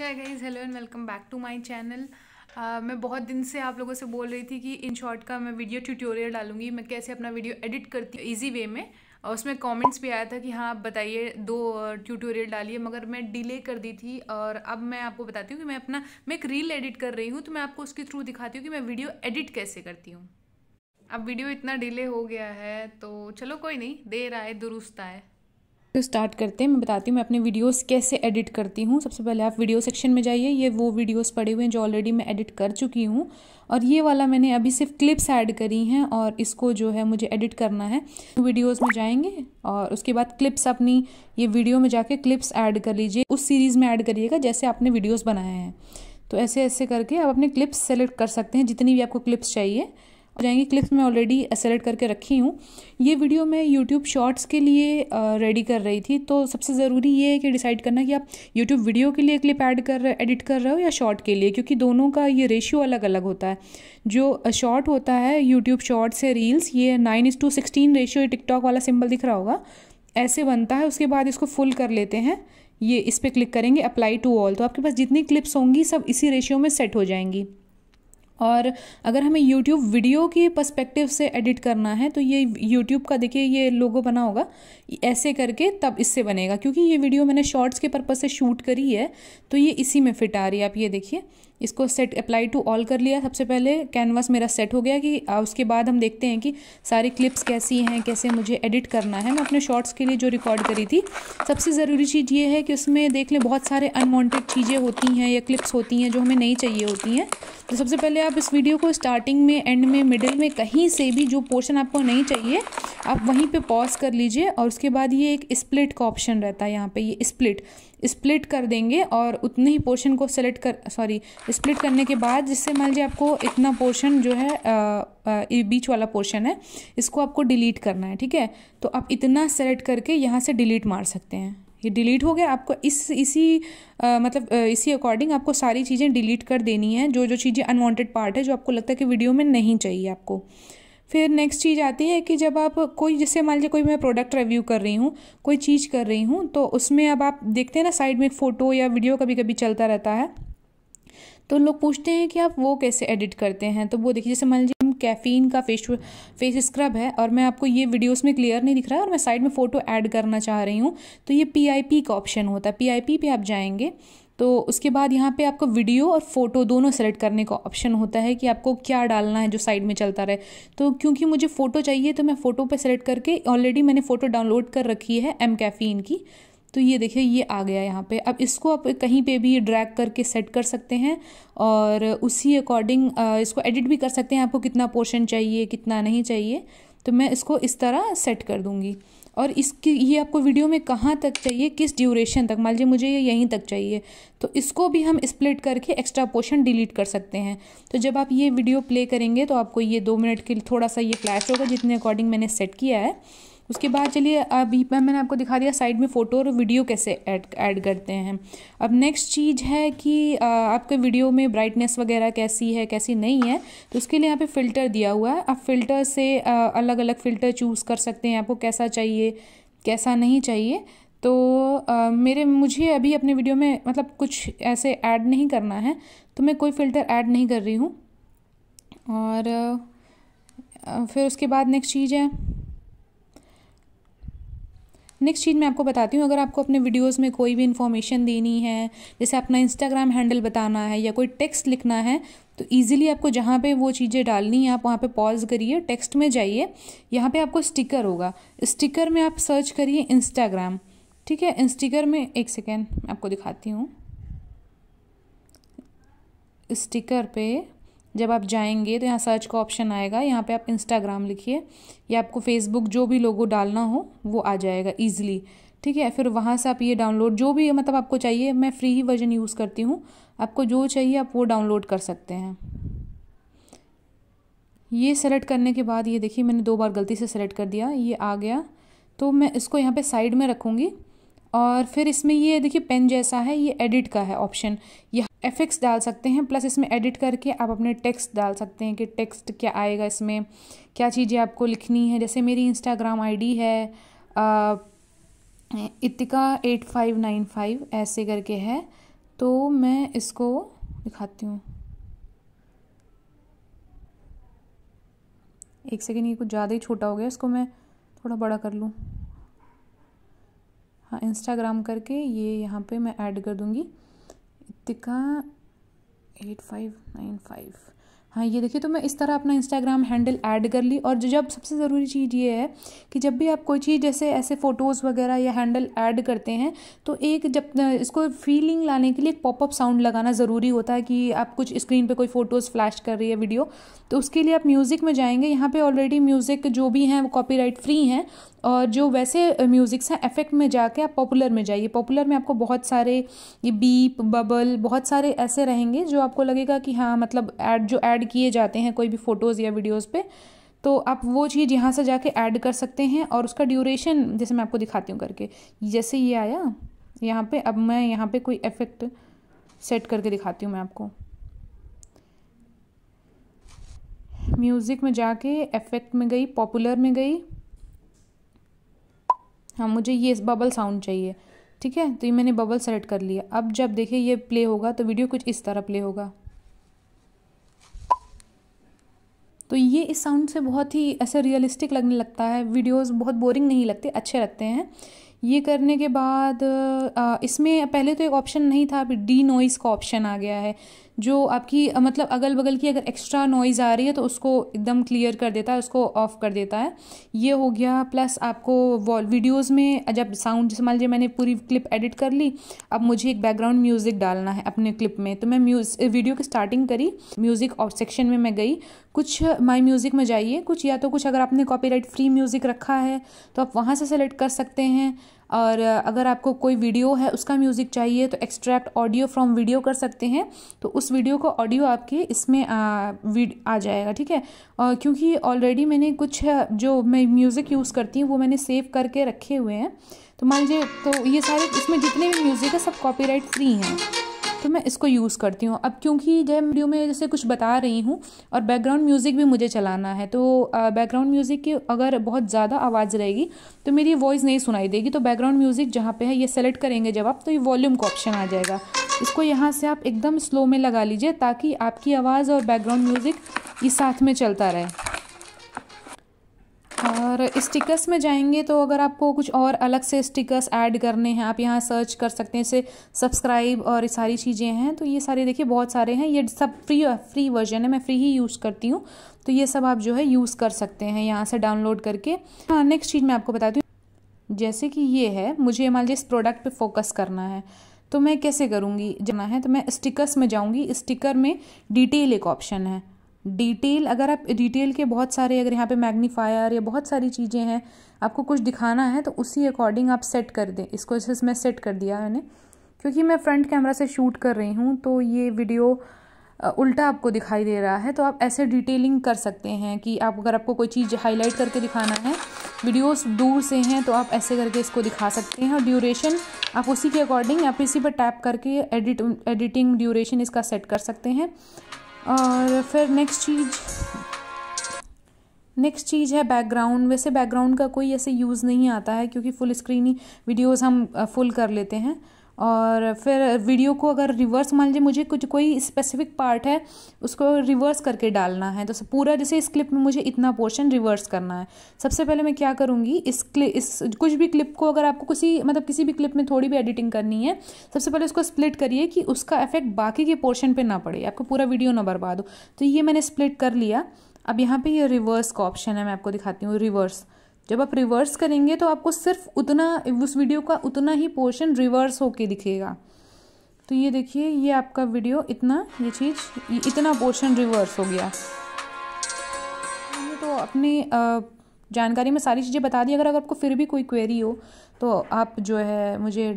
Hi guys hello and welcome back to my channel मैं बहुत दिन से आप लोगों से बोल रही थी कि इन शॉर्ट का मैं वीडियो ट्यूटोरियल डालूंगी मैं कैसे अपना वीडियो एडिट करती हूँ ईजी वे में और उसमें कमेंट्स भी आया था कि हाँ आप बताइए दो ट्यूटोरियल uh, डालिए मगर मैं डिले कर दी थी और अब मैं आपको बताती हूँ कि मैं अपना मैं एक रील एडिट कर रही हूँ तो मैं आपको उसके थ्रू दिखाती हूँ कि मैं वीडियो एडिट कैसे करती हूँ अब वीडियो इतना डिले हो गया है तो चलो कोई नहीं देर आए दुरुस्त आए तो स्टार्ट करते हैं मैं बताती हूँ मैं अपने वीडियोस कैसे एडिट करती हूँ सबसे पहले आप वीडियो सेक्शन में जाइए ये वो वीडियोस पड़े हुए हैं जो ऑलरेडी मैं एडिट कर चुकी हूँ और ये वाला मैंने अभी सिर्फ क्लिप्स ऐड करी हैं और इसको जो है मुझे एडिट करना है वीडियोस में जाएंगे और उसके बाद क्लिप्स अपनी ये वीडियो में जाके क्लिप्स ऐड कर लीजिए उस सीरीज़ में ऐड करिएगा जैसे आपने वीडियोज़ बनाए हैं तो ऐसे ऐसे करके आप अपने क्लिप्स सेलेक्ट कर सकते हैं जितनी भी आपको क्लिप्स चाहिए जाएंगी क्लिप्स मैं ऑलरेडी सेलेक्ट करके रखी हूँ ये वीडियो मैं यूट्यूब शॉर्ट्स के लिए रेडी कर रही थी तो सबसे ज़रूरी ये है कि डिसाइड करना कि आप यूट्यूब वीडियो के लिए क्लिप ऐड कर रहे एडिट कर रहे हो या शॉर्ट के लिए क्योंकि दोनों का ये रेशियो अलग अलग होता है जो शॉर्ट होता है यूट्यूब शॉर्ट्स या रील्स ये nine is to sixteen ratio TikTok वाला सिम्बल दिख रहा होगा ऐसे बनता है उसके बाद इसको फुल कर लेते हैं ये इस पर क्लिक करेंगे अप्लाई टू ऑल तो आपके पास जितनी क्लिप्स होंगी सब इसी रेशियो में सेट हो जाएंगी और अगर हमें यूट्यूब वीडियो की पर्सपेक्टिव से एडिट करना है तो ये यूट्यूब का देखिए ये लोगो बना होगा ऐसे करके तब इससे बनेगा क्योंकि ये वीडियो मैंने शॉर्ट्स के पर्पज़ से शूट करी है तो ये इसी में फिट आ रही है आप ये देखिए इसको सेट अप्लाई टू ऑल कर लिया सबसे पहले कैनवास मेरा सेट हो गया कि उसके बाद हम देखते हैं कि सारी क्लिप्स कैसी हैं कैसे मुझे एडिट करना है मैं अपने शॉर्ट्स के लिए जो रिकॉर्ड करी थी सबसे ज़रूरी चीज़ ये है कि उसमें देख लें बहुत सारे अनवांटेड चीज़ें होती हैं या क्लिप्स होती हैं जो हमें नहीं चाहिए होती हैं तो सबसे पहले आप इस वीडियो को स्टार्टिंग में एंड में मिडिल में कहीं से भी जो पोर्शन आपको नहीं चाहिए आप वहीं पर पॉज कर लीजिए और उसके बाद ये एक स्प्लिट का ऑप्शन रहता है यहाँ पर ये स्प्लिट स्प्लिट कर देंगे और उतने ही पोर्शन को सेलेक्ट कर सॉरी स्प्लिट करने के बाद जिससे मान लीजिए आपको इतना पोर्शन जो है आ, आ, बीच वाला पोर्शन है इसको आपको डिलीट करना है ठीक है तो आप इतना सेलेक्ट करके यहाँ से डिलीट मार सकते हैं ये डिलीट हो गया आपको इस इसी आ, मतलब इसी अकॉर्डिंग आपको सारी चीज़ें डिलीट कर देनी है जो जो चीज़ें अनवांटेड पार्ट है जो आपको लगता है कि वीडियो में नहीं चाहिए आपको फिर नेक्स्ट चीज़ आती है कि जब आप कोई जैसे मान लीजिए कोई मैं प्रोडक्ट रिव्यू कर रही हूँ कोई चीज़ कर रही हूँ तो उसमें अब आप देखते हैं ना साइड में फ़ोटो या वीडियो कभी कभी चलता रहता है तो लोग पूछते हैं कि आप वो कैसे एडिट करते हैं तो वो देखिए जैसे मान लीजिए हम कैफ़ीन का फेस फेस स्क्रब है और मैं आपको ये वीडियोस में क्लियर नहीं दिख रहा है और मैं साइड में फ़ोटो ऐड करना चाह रही हूँ तो ये पीआईपी का ऑप्शन होता है पीआईपी पे आप जाएंगे तो उसके बाद यहाँ पे आपको वीडियो और फ़ोटो दोनों सेलेक्ट करने का ऑप्शन होता है कि आपको क्या डालना है जो साइड में चलता रहे तो क्योंकि मुझे फ़ोटो चाहिए तो मैं फ़ोटो पे सेलेक्ट करके ऑलरेडी मैंने फ़ोटो डाउनलोड कर रखी है एम कैफ़ीन की तो ये देखिए ये आ गया यहाँ पे अब इसको आप कहीं पे भी ड्रैग करके सेट कर सकते हैं और उसी अकॉर्डिंग इसको एडिट भी कर सकते हैं आपको कितना पोर्शन चाहिए कितना नहीं चाहिए तो मैं इसको इस तरह सेट कर दूँगी और इसकी ये आपको वीडियो में कहाँ तक चाहिए किस ड्यूरेशन तक मान लीजिए मुझे ये यहीं तक चाहिए तो इसको भी हम स्प्लिट करके एक्स्ट्रा पोर्शन डिलीट कर सकते हैं तो जब आप ये वीडियो प्ले करेंगे तो आपको ये दो मिनट के थोड़ा सा ये फ्लैश होगा जितने अकॉर्डिंग मैंने सेट किया है उसके बाद चलिए अभी मैंने आपको दिखा दिया साइड में फ़ोटो और वीडियो कैसे ऐड ऐड करते हैं अब नेक्स्ट चीज़ है कि आपके वीडियो में ब्राइटनेस वगैरह कैसी है कैसी नहीं है तो उसके लिए यहाँ पे फ़िल्टर दिया हुआ है आप फ़िल्टर से अलग अलग फ़िल्टर चूज़ कर सकते हैं आपको कैसा चाहिए कैसा नहीं चाहिए तो आ, मेरे मुझे अभी अपने वीडियो में मतलब कुछ ऐसे ऐड नहीं करना है तो मैं कोई फ़िल्टर ऐड नहीं कर रही हूँ और आ, फिर उसके बाद नेक्स्ट चीज़ है नेक्स्ट चीज़ मैं आपको बताती हूँ अगर आपको अपने वीडियोस में कोई भी इन्फॉर्मेशन देनी है जैसे अपना इंस्टाग्राम हैंडल बताना है या कोई टेक्स्ट लिखना है तो ईजिली आपको जहाँ पे वो चीज़ें डालनी है आप वहाँ पे पॉज करिए टेक्स्ट में जाइए यहाँ पे आपको स्टिकर होगा स्टिकर में आप सर्च करिए इंस्टाग्राम ठीक है इंस्टिकर में एक सेकेंड आपको दिखाती हूँ स्टिकर पे जब आप जाएंगे तो यहाँ सर्च का ऑप्शन आएगा यहाँ पे आप इंस्टाग्राम लिखिए या आपको फेसबुक जो भी लोगो डालना हो वो आ जाएगा ईजिली ठीक है फिर वहाँ से आप ये डाउनलोड जो भी मतलब आपको चाहिए मैं फ्री ही वर्जन यूज़ करती हूँ आपको जो चाहिए आप वो डाउनलोड कर सकते हैं ये सेलेक्ट करने के बाद ये देखिए मैंने दो बार गलती से सेलेक्ट कर दिया ये आ गया तो मैं इसको यहाँ पे साइड में रखूँगी और फिर इसमें ये देखिए पेन जैसा है ये एडिट का है ऑप्शन ये एफेक्स डाल सकते हैं प्लस इसमें एडिट करके आप अपने टेक्स्ट डाल सकते हैं कि टेक्स्ट क्या आएगा इसमें क्या चीज़ें आपको लिखनी है जैसे मेरी इंस्टाग्राम आईडी है Itika at five nine five ऐसे करके है तो मैं इसको दिखाती हूँ एक सेकेंड ये कुछ ज़्यादा ही छोटा हो गया इसको मैं थोड़ा बड़ा कर लूँ हाँ इंस्टाग्राम करके ये यहाँ पे मैं ऐड कर दूँगी Kritika at five nine five हाँ ये देखिए तो मैं इस तरह अपना इंस्टाग्राम हैंडल ऐड कर ली और जब सबसे ज़रूरी चीज़ ये है कि जब भी आप कोई चीज़ जैसे ऐसे फ़ोटोज़ वगैरह या हैंडल ऐड करते हैं तो एक जब इसको फीलिंग लाने के लिए एक पॉपअप साउंड लगाना ज़रूरी होता है कि आप कुछ स्क्रीन पे कोई फ़ोटोज़ फ्लैश कर रही है वीडियो तो उसके लिए आप म्यूज़िक में जाएंगे यहाँ पर ऑलरेडी म्यूज़िक जो भी हैं वो कॉपीराइट फ्री हैं और जो वैसे म्यूज़िक्स हैं इफेक्ट में जाके आप पॉपुलर में जाइए पॉपुलर में आपको बहुत सारे ये बीप बबल बहुत सारे ऐसे रहेंगे जो आपको लगेगा कि हाँ मतलब ऐड जो ऐड किए जाते हैं कोई भी फ़ोटोज़ या वीडियोज़ पे तो आप वो चीज़ यहाँ से जाके ऐड कर सकते हैं और उसका ड्यूरेशन जैसे मैं आपको दिखाती हूँ करके जैसे ये आया यहाँ पे अब मैं यहाँ पे कोई इफेक्ट सेट करके दिखाती हूँ मैं आपको म्यूज़िक में जाके इफेक्ट में गई पॉपुलर में गई हाँ मुझे ये बबल साउंड चाहिए ठीक है तो ये मैंने बबल सेलेक्ट कर लिया अब जब देखिए ये प्ले होगा तो वीडियो कुछ इस तरह प्ले होगा तो ये इस साउंड से बहुत ही ऐसे रियलिस्टिक लगने लगता है वीडियोस बहुत बोरिंग नहीं लगते अच्छे लगते हैं ये करने के बाद इसमें पहले तो एक ऑप्शन नहीं था अभी डी नॉइस का ऑप्शन आ गया है जो आपकी मतलब अगल बगल की अगर एक्स्ट्रा नॉइज़ आ रही है तो उसको एकदम क्लियर कर देता है उसको ऑफ कर देता है ये हो गया प्लस आपको वॉल वीडियोज़ में जब साउंड जैसे मान लीजिए मैंने पूरी क्लिप एडिट कर ली अब मुझे एक बैकग्राउंड म्यूज़िक डालना है अपने क्लिप में तो मैं म्यूज वीडियो की स्टार्टिंग करी म्यूज़िक और सेक्शन में मैं गई कुछ माई म्यूज़िक में जाइए कुछ या तो कुछ अगर आपने कॉपी फ्री म्यूज़िक रखा है तो आप वहाँ से सेलेक्ट कर सकते हैं और अगर आपको कोई वीडियो है उसका म्यूज़िक चाहिए तो एक्सट्रैक्ट ऑडियो फ्रॉम वीडियो कर सकते हैं तो उस वीडियो का ऑडियो आपके इसमें आ, आ जाएगा ठीक है क्योंकि ऑलरेडी मैंने कुछ जो मैं म्यूज़िक यूज़ करती हूँ वो मैंने सेव करके रखे हुए हैं तो मान लीजिए तो ये सारे इसमें जितने भी म्यूज़िक है सब कॉपीराइट फ्री हैं तो मैं इसको यूज़ करती हूँ अब क्योंकि जब वीडियो में जैसे कुछ बता रही हूँ और बैकग्राउंड म्यूज़िक भी मुझे चलाना है तो बैकग्राउंड म्यूज़िक की अगर बहुत ज़्यादा आवाज़ रहेगी तो मेरी वॉइस नहीं सुनाई देगी तो बैकग्राउंड म्यूज़िक जहाँ पर है ये सेलेक्ट करेंगे जब आप तो ये वॉल्यूम का ऑप्शन आ जाएगा इसको यहाँ से आप एकदम स्लो में लगा लीजिए ताकि आपकी आवाज़ और बैकग्राउंड म्यूज़िक ये साथ में चलता रहे और स्टिकर्स में जाएंगे तो अगर आपको कुछ और अलग से स्टिकर्स ऐड करने हैं आप यहाँ सर्च कर सकते हैं इसे सब्सक्राइब और ये सारी चीज़ें हैं तो ये सारे देखिए बहुत सारे हैं ये सब फ्री फ्री वर्जन है मैं फ्री ही यूज़ करती हूँ तो ये सब आप जो है यूज़ कर सकते हैं यहाँ से डाउनलोड करके हाँ नेक्स्ट चीज़ मैं आपको बताती हूँ जैसे कि ये है मुझे मान लीजिए इस प्रोडक्ट पर फोकस करना है तो मैं कैसे करूँगी जाना है तो मैं स्टिकर्स में जाऊँगी स्टिकर में डिटेल एक ऑप्शन है डिटेल अगर आप डिटेल के बहुत सारे अगर यहाँ पे मैग्नीफायर या बहुत सारी चीज़ें हैं आपको कुछ दिखाना है तो उसी अकॉर्डिंग आप सेट कर दें इसको जैसे सेट कर दिया मैंने क्योंकि मैं फ्रंट कैमरा से शूट कर रही हूँ तो ये वीडियो उल्टा आपको दिखाई दे रहा है तो आप ऐसे डिटेलिंग कर सकते हैं कि आप अगर आपको कोई चीज़ हाईलाइट करके दिखाना है वीडियोस दूर से हैं तो आप ऐसे करके इसको दिखा सकते हैं और ड्यूरेशन आप उसी के अकॉर्डिंग आप इसी पर टैप करके एडिट एडिटिंग ड्यूरेशन इसका सेट कर सकते हैं और फिर नेक्स्ट चीज़ नेक्स्ट चीज़ है बैकग्राउंड वैसे बैकग्राउंड का कोई ऐसे यूज़ नहीं आता है क्योंकि फुल स्क्रीन ही वीडियोज़ हम फुल कर लेते हैं और फिर वीडियो को अगर रिवर्स मान लीजिए मुझे कुछ कोई स्पेसिफिक पार्ट है उसको रिवर्स करके डालना है तो पूरा जैसे इस क्लिप में मुझे इतना पोर्शन रिवर्स करना है सबसे पहले मैं क्या करूँगी इस क्लिप इस कुछ भी क्लिप को अगर आपको किसी मतलब किसी भी क्लिप में थोड़ी भी एडिटिंग करनी है सबसे पहले उसको स्प्लिट करिए कि उसका इफेक्ट बाकी के पोर्शन पर ना पड़े आपको पूरा वीडियो ना बर्बाद हो तो ये मैंने स्प्लिट कर लिया अब यहाँ पर ये रिवर्स का ऑप्शन है मैं आपको दिखाती हूँ रिवर्स जब आप रिवर्स करेंगे तो आपको सिर्फ उतना उस वीडियो का उतना ही पोर्शन रिवर्स होके दिखेगा तो ये देखिए ये आपका वीडियो इतना ये चीज़ इतना पोर्शन रिवर्स हो गया तो अपनी जानकारी में सारी चीज़ें बता दी अगर अगर आपको फिर भी कोई क्वेरी हो तो आप जो है मुझे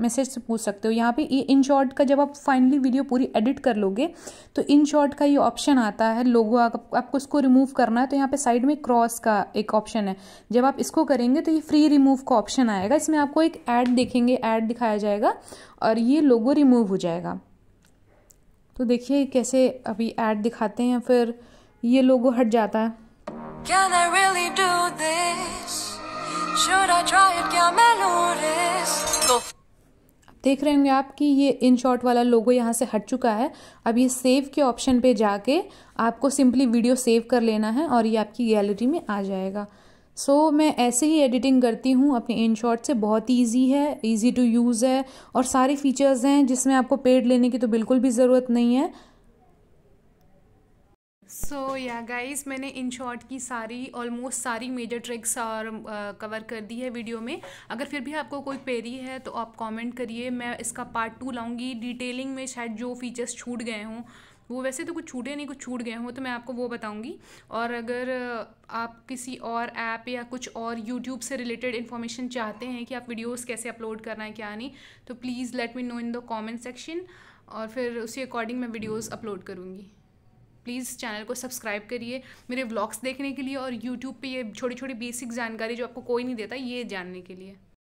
मैसेज से पूछ सकते हो यहाँ पे ये इन शॉर्ट का जब आप फाइनली वीडियो पूरी एडिट कर लोगे तो इन शॉर्ट का ये ऑप्शन आता है लोगो आप, आपको इसको रिमूव करना है तो यहाँ पे साइड में क्रॉस का एक ऑप्शन है जब आप इसको करेंगे तो ये फ्री रिमूव का ऑप्शन आएगा इसमें आपको एक ऐड देखेंगे ऐड दिखाया जाएगा और ये लोगो रिमूव हो जाएगा तो देखिए कैसे अभी ऐड दिखाते हैं फिर ये लोगो हट जाता है Can I really do this? Should I try it? I lose this? देख रहे होंगे आप कि ये इन शॉर्ट वाला लोगो यहाँ से हट चुका है अब ये सेव के ऑप्शन पे जाके आपको सिंपली वीडियो सेव कर लेना है और ये आपकी गैलरी में आ जाएगा सो so, मैं ऐसे ही एडिटिंग करती हूँ अपने इन शॉर्ट से बहुत ईजी है ईजी टू यूज़ है और सारे फीचर्स हैं जिसमें आपको पेड लेने की तो बिल्कुल भी ज़रूरत नहीं है सो या गाइस मैंने इन शॉर्ट की सारी ऑलमोस्ट सारी मेजर ट्रिक्स और कवर कर दी है वीडियो में अगर फिर भी आपको कोई पेरी है तो आप कमेंट करिए मैं इसका पार्ट टू लाऊंगी डिटेलिंग में शायद जो फीचर्स छूट गए हों वो वैसे तो कुछ छूटे नहीं कुछ छूट गए हों तो मैं आपको वो बताऊंगी और अगर आप किसी और ऐप या कुछ और यूट्यूब से रिलेटेड इन्फॉर्मेशन चाहते हैं कि आप वीडियोस कैसे अपलोड करना है क्या नहीं तो please let me know in the comment section और फिर उसी अकॉर्डिंग मैं वीडियोस अपलोड करूँगी प्लीज़ चैनल को सब्सक्राइब करिए मेरे ब्लॉग्स देखने के लिए और यूट्यूब पर ये छोटी छोटी बेसिक जानकारी जो आपको कोई नहीं देता ये जानने के लिए